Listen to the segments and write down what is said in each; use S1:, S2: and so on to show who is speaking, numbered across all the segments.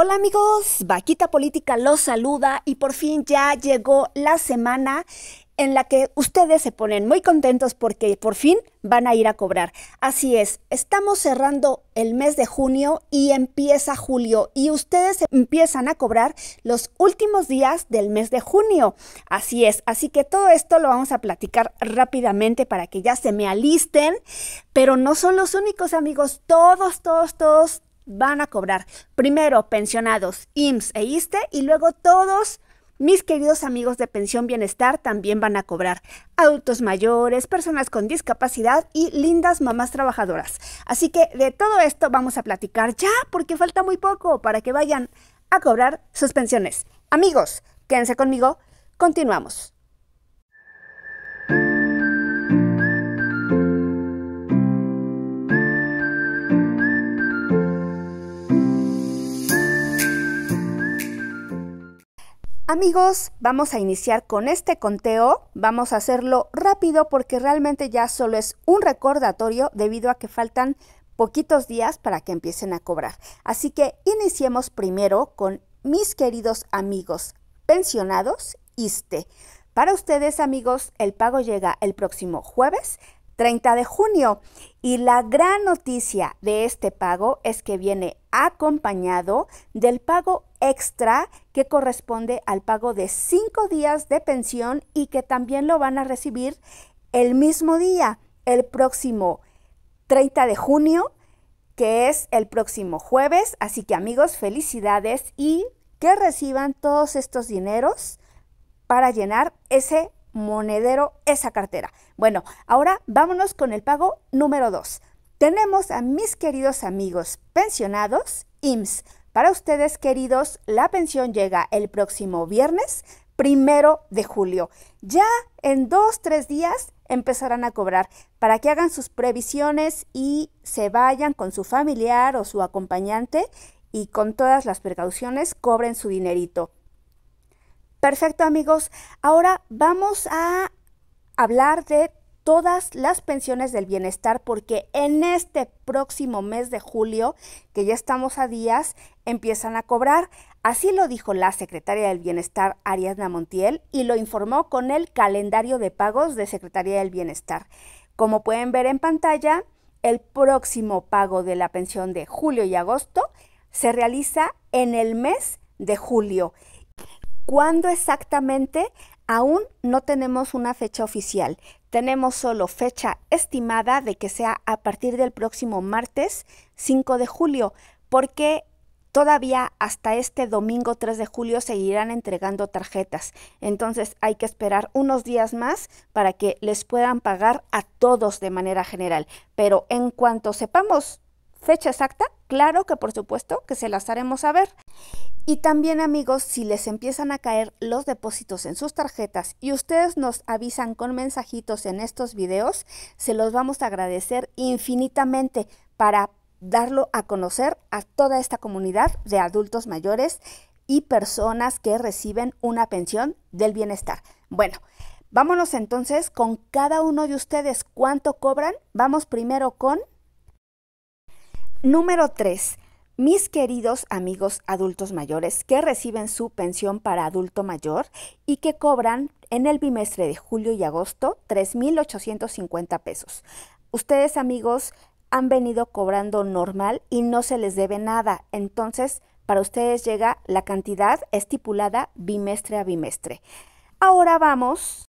S1: Hola amigos, Vaquita Política los saluda y por fin ya llegó la semana en la que ustedes se ponen muy contentos porque por fin van a ir a cobrar. Así es, estamos cerrando el mes de junio y empieza julio y ustedes empiezan a cobrar los últimos días del mes de junio. Así es, así que todo esto lo vamos a platicar rápidamente para que ya se me alisten, pero no son los únicos amigos, todos, todos, todos van a cobrar. Primero, pensionados, IMSS e ISTE y luego todos mis queridos amigos de Pensión Bienestar también van a cobrar. Adultos mayores, personas con discapacidad y lindas mamás trabajadoras. Así que de todo esto vamos a platicar ya porque falta muy poco para que vayan a cobrar sus pensiones. Amigos, quédense conmigo, continuamos. Amigos, vamos a iniciar con este conteo. Vamos a hacerlo rápido porque realmente ya solo es un recordatorio debido a que faltan poquitos días para que empiecen a cobrar. Así que iniciemos primero con mis queridos amigos pensionados ISTE. Para ustedes amigos, el pago llega el próximo jueves 30 de junio y la gran noticia de este pago es que viene acompañado del pago extra que corresponde al pago de cinco días de pensión y que también lo van a recibir el mismo día, el próximo 30 de junio, que es el próximo jueves. Así que amigos, felicidades y que reciban todos estos dineros para llenar ese monedero, esa cartera. Bueno, ahora vámonos con el pago número 2. Tenemos a mis queridos amigos pensionados, IMSS para ustedes, queridos, la pensión llega el próximo viernes, primero de julio. Ya en dos, tres días empezarán a cobrar para que hagan sus previsiones y se vayan con su familiar o su acompañante y con todas las precauciones cobren su dinerito. Perfecto amigos, ahora vamos a hablar de todas las pensiones del bienestar porque en este próximo mes de julio, que ya estamos a días, empiezan a cobrar. Así lo dijo la secretaria del Bienestar, Ariadna Montiel, y lo informó con el calendario de pagos de Secretaría del Bienestar. Como pueden ver en pantalla, el próximo pago de la pensión de julio y agosto se realiza en el mes de julio. ¿Cuándo exactamente? Aún no tenemos una fecha oficial, tenemos solo fecha estimada de que sea a partir del próximo martes 5 de julio, porque Todavía hasta este domingo 3 de julio seguirán entregando tarjetas, entonces hay que esperar unos días más para que les puedan pagar a todos de manera general. Pero en cuanto sepamos Fecha exacta, claro que por supuesto que se las haremos saber. Y también amigos, si les empiezan a caer los depósitos en sus tarjetas y ustedes nos avisan con mensajitos en estos videos, se los vamos a agradecer infinitamente para darlo a conocer a toda esta comunidad de adultos mayores y personas que reciben una pensión del bienestar. Bueno, vámonos entonces con cada uno de ustedes cuánto cobran. Vamos primero con Número 3. Mis queridos amigos adultos mayores que reciben su pensión para adulto mayor y que cobran en el bimestre de julio y agosto 3.850 pesos. Ustedes amigos han venido cobrando normal y no se les debe nada. Entonces, para ustedes llega la cantidad estipulada bimestre a bimestre. Ahora vamos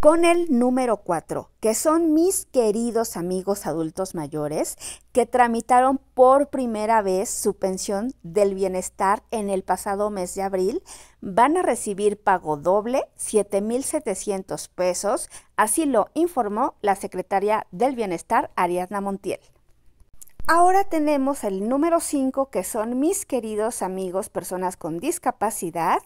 S1: con el número 4, que son mis queridos amigos adultos mayores que tramitaron por primera vez su pensión del bienestar en el pasado mes de abril, van a recibir pago doble 7.700 pesos, así lo informó la secretaria del bienestar Ariadna Montiel. Ahora tenemos el número 5, que son mis queridos amigos, personas con discapacidad,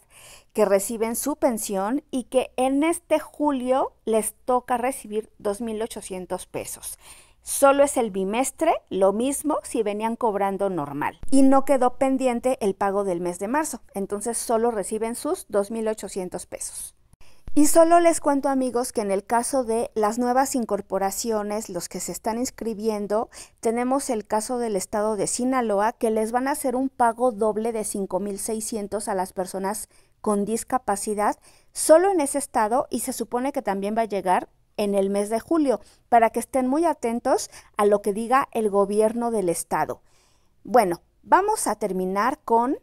S1: que reciben su pensión y que en este julio les toca recibir 2.800 pesos. Solo es el bimestre, lo mismo si venían cobrando normal. Y no quedó pendiente el pago del mes de marzo, entonces solo reciben sus 2.800 pesos. Y solo les cuento amigos que en el caso de las nuevas incorporaciones, los que se están inscribiendo, tenemos el caso del estado de Sinaloa que les van a hacer un pago doble de 5.600 a las personas con discapacidad solo en ese estado y se supone que también va a llegar en el mes de julio para que estén muy atentos a lo que diga el gobierno del estado. Bueno, vamos a terminar con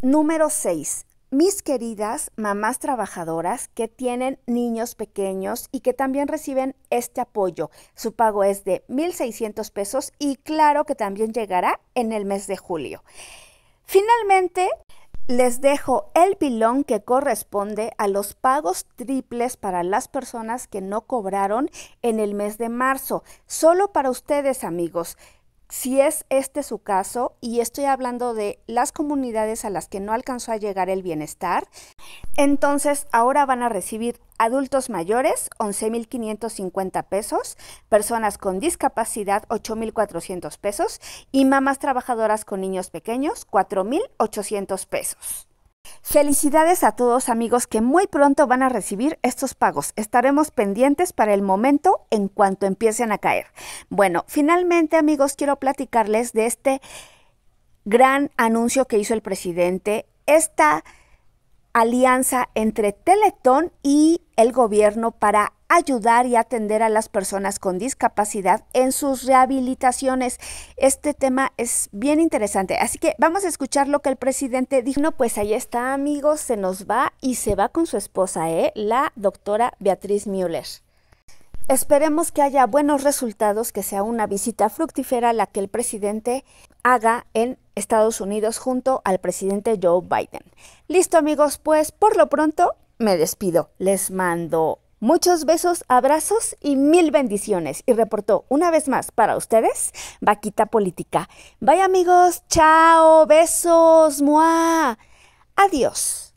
S1: número 6 mis queridas mamás trabajadoras que tienen niños pequeños y que también reciben este apoyo. Su pago es de 1.600 pesos y claro que también llegará en el mes de julio. Finalmente, les dejo el pilón que corresponde a los pagos triples para las personas que no cobraron en el mes de marzo. Solo para ustedes, amigos. Si es este su caso, y estoy hablando de las comunidades a las que no alcanzó a llegar el bienestar, entonces ahora van a recibir adultos mayores 11.550 pesos, personas con discapacidad 8.400 pesos y mamás trabajadoras con niños pequeños 4.800 pesos. Felicidades a todos amigos que muy pronto van a recibir estos pagos. Estaremos pendientes para el momento en cuanto empiecen a caer. Bueno, finalmente amigos quiero platicarles de este gran anuncio que hizo el presidente. Esta alianza entre Teletón y el gobierno para ayudar y atender a las personas con discapacidad en sus rehabilitaciones. Este tema es bien interesante, así que vamos a escuchar lo que el presidente dijo. pues ahí está, amigos, se nos va y se va con su esposa, ¿eh? la doctora Beatriz Müller. Esperemos que haya buenos resultados, que sea una visita fructífera la que el presidente haga en Estados Unidos junto al presidente Joe Biden. Listo amigos, pues por lo pronto me despido. Les mando Muchos besos, abrazos y mil bendiciones. Y reportó una vez más para ustedes, Vaquita Política. Vaya amigos, chao, besos, muah. Adiós.